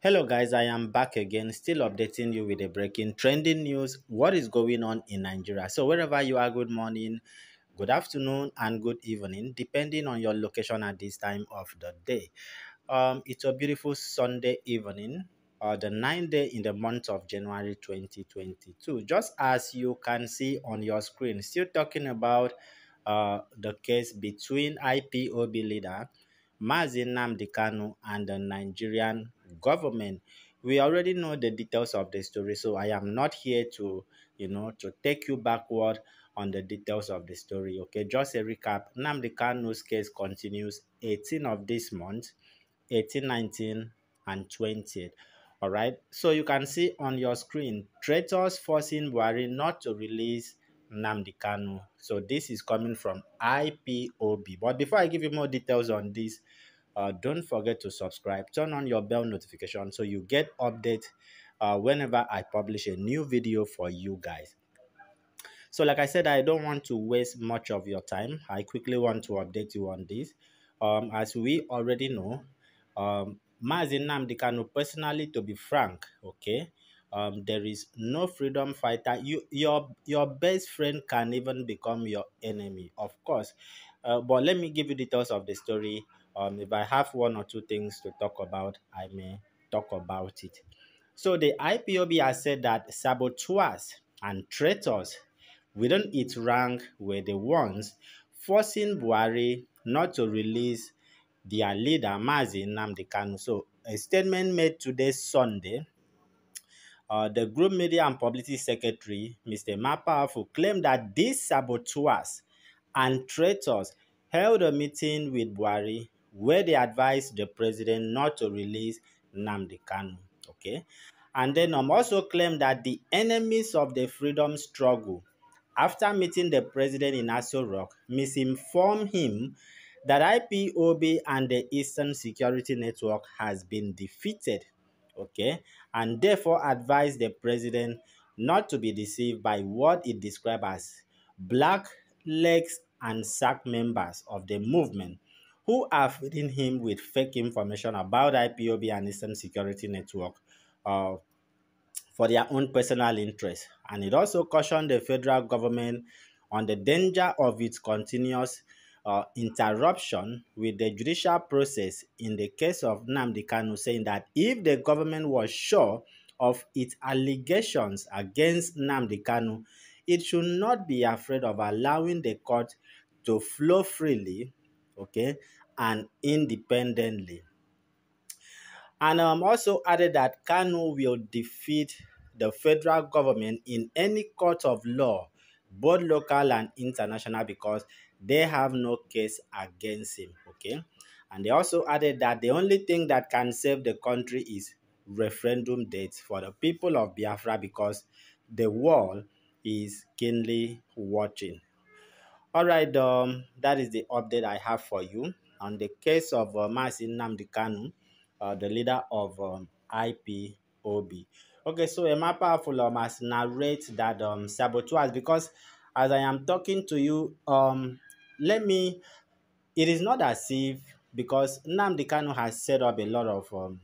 hello guys i am back again still updating you with the breaking trending news what is going on in nigeria so wherever you are good morning good afternoon and good evening depending on your location at this time of the day um it's a beautiful sunday evening uh, the ninth day in the month of january 2022 just as you can see on your screen still talking about uh the case between ipob leader Mazi Namdekanu and the Nigerian government. We already know the details of the story, so I am not here to, you know, to take you backward on the details of the story. Okay, just a recap. Namdekanu's case continues 18 of this month, 18, 19, and 20. All right, so you can see on your screen traitors forcing Buhari not to release Namdi Kanu. So this is coming from IPOB. But before I give you more details on this, uh, don't forget to subscribe. Turn on your bell notification so you get update uh, whenever I publish a new video for you guys. So like I said, I don't want to waste much of your time. I quickly want to update you on this. Um, as we already know, um, Mazin Kanu personally, to be frank, okay, um, there is no freedom fighter you your your best friend can even become your enemy of course uh, but let me give you details of the story um, if i have one or two things to talk about i may talk about it so the ipob has said that saboteurs and traitors within its rank were the ones forcing buhari not to release their leader Mazi Namdekanu. So a statement made today Sunday uh, the Group Media and Publicity Secretary, Mr. Mapafu, claimed that these saboteurs and traitors held a meeting with Buhari where they advised the president not to release Namdi Kanu. Okay. And then um, also claimed that the enemies of the freedom struggle, after meeting the president in Aso Rock, misinformed him that IPOB and the Eastern Security Network has been defeated. Okay and therefore advised the president not to be deceived by what it described as black legs and sack members of the movement who are feeding him with fake information about IPOB and Eastern Security Network uh, for their own personal interests. And it also cautioned the federal government on the danger of its continuous or uh, interruption with the judicial process in the case of Namdi Kanu, saying that if the government was sure of its allegations against Namdi Kanu, it should not be afraid of allowing the court to flow freely, okay, and independently. And um, also added that Kanu will defeat the federal government in any court of law, both local and international, because they have no case against him. Okay. And they also added that the only thing that can save the country is referendum dates for the people of Biafra because the world is keenly watching. All right, um, that is the update I have for you on the case of uh, Masin uh, the leader of um, IPOB. Okay, so Powerful Fulom has narrated that um, saboteurs because as I am talking to you, um, let me, it is not as if because Nam Kanu has set up a lot of um,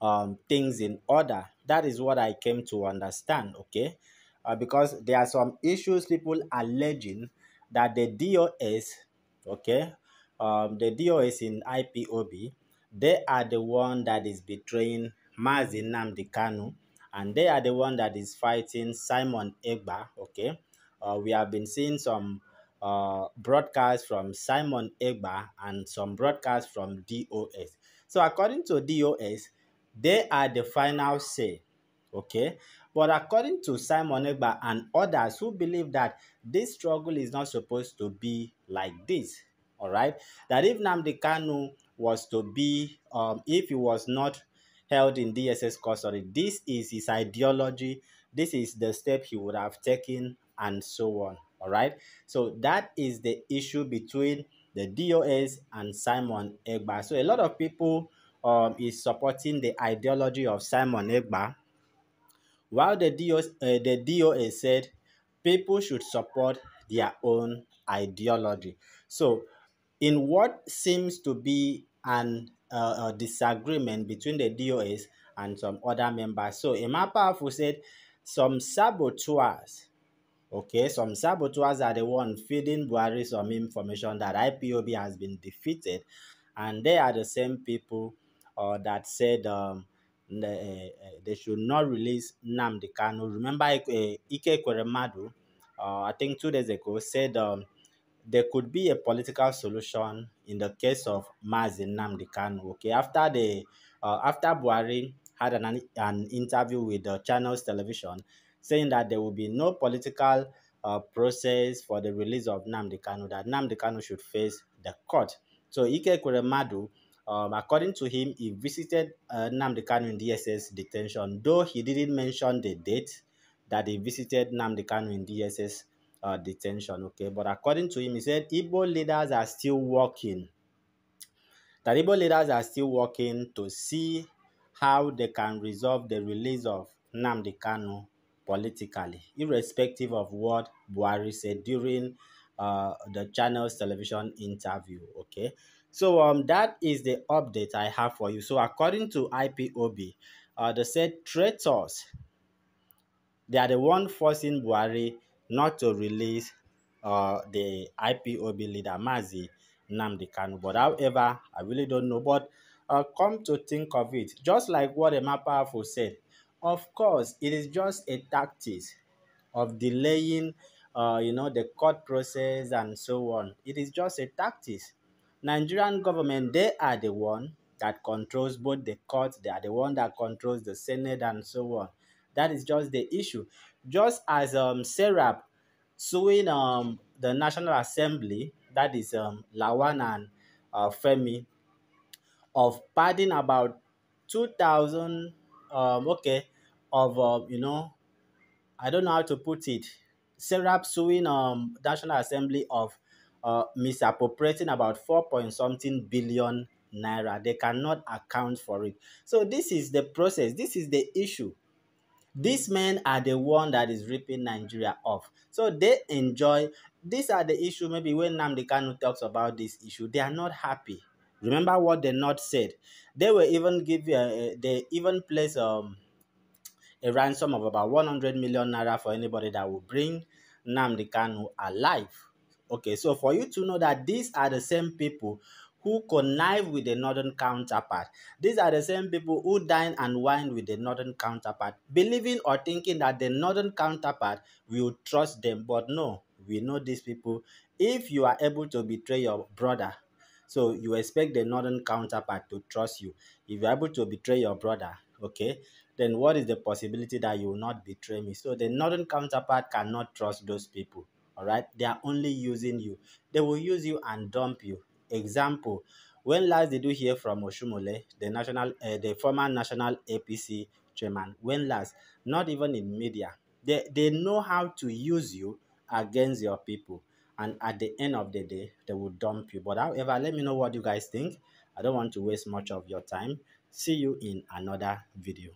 um, things in order. That is what I came to understand, okay? Uh, because there are some issues people alleging that the DOS, okay, um, the DOS in IPOB, they are the one that is betraying Mazi Nnamdi Kanu, and they are the one that is fighting Simon Egba, okay? Uh, we have been seeing some uh, broadcast from Simon Egba and some broadcasts from DOS. So according to DOS, they are the final say, okay? But according to Simon Egba and others who believe that this struggle is not supposed to be like this, all right? That if Namdi Kanu was to be, um, if he was not held in DSS custody, this is his ideology, this is the step he would have taken, and so on. All right. So that is the issue between the DOS and Simon Egba. So a lot of people um, is supporting the ideology of Simon Egba, while the DOS, uh, the DOS said people should support their own ideology. So in what seems to be an uh, disagreement between the DOS and some other members. So Emma Powerful said some saboteurs Okay, some saboteurs are the one feeding Buhari some information that IPOB has been defeated, and they are the same people uh, that said um, they, eh, eh, they should not release Namdi Kanu. Remember, uh, Ike Kweremadu, uh, I think two days ago, said um, there could be a political solution in the case of Mazin Namdi Kanu. Okay, after the uh, after Buhari had an, an interview with the channels television, saying that there will be no political uh, process for the release of Namdi Kanu, that Namdi Kanu should face the court. So Ike Kuremadu, um, according to him, he visited uh, Namdi Kanu in DSS detention, though he didn't mention the date that he visited Namdi Kanu in DSS uh, detention. Okay, but according to him, he said Igbo leaders are still working. That Igbo leaders are still working to see how they can resolve the release of Namdi Kanu politically, irrespective of what Buhari said during uh, the channel's television interview. Okay, so um, that is the update I have for you. So according to IPOB, uh, they said traitors. They are the one forcing Buhari not to release uh, the IPOB leader Mazi Namdi Kanu. But however, I really don't know. But uh, come to think of it, just like what Emma Powerful said, of course, it is just a tactic of delaying, uh, you know, the court process and so on. It is just a tactic. Nigerian government, they are the one that controls both the court, they are the one that controls the Senate and so on. That is just the issue. Just as um, Serap suing um, the National Assembly, that is um, Lawan and uh, Femi, of padding about 2,000 um, okay, of uh, you know, I don't know how to put it. Serap suing um National Assembly of uh, misappropriating about four point something billion naira. They cannot account for it. So this is the process. This is the issue. These men are the one that is ripping Nigeria off. So they enjoy. These are the issue. Maybe when Namdi Kanu talks about this issue, they are not happy. Remember what the North said. They will even give uh, they even place um a ransom of about 100 million naira for anybody that will bring Namdi Kanu alive. Okay, so for you to know that these are the same people who connive with the northern counterpart. These are the same people who dine and wine with the northern counterpart, believing or thinking that the northern counterpart will trust them. But no, we know these people. If you are able to betray your brother, so you expect the northern counterpart to trust you. If you're able to betray your brother, okay, then what is the possibility that you will not betray me? So the northern counterpart cannot trust those people. All right, they are only using you. They will use you and dump you. Example: When last did you hear from Oshumole, the national, uh, the former national APC chairman? When last? Not even in media. They they know how to use you against your people and at the end of the day they will dump you but however let me know what you guys think i don't want to waste much of your time see you in another video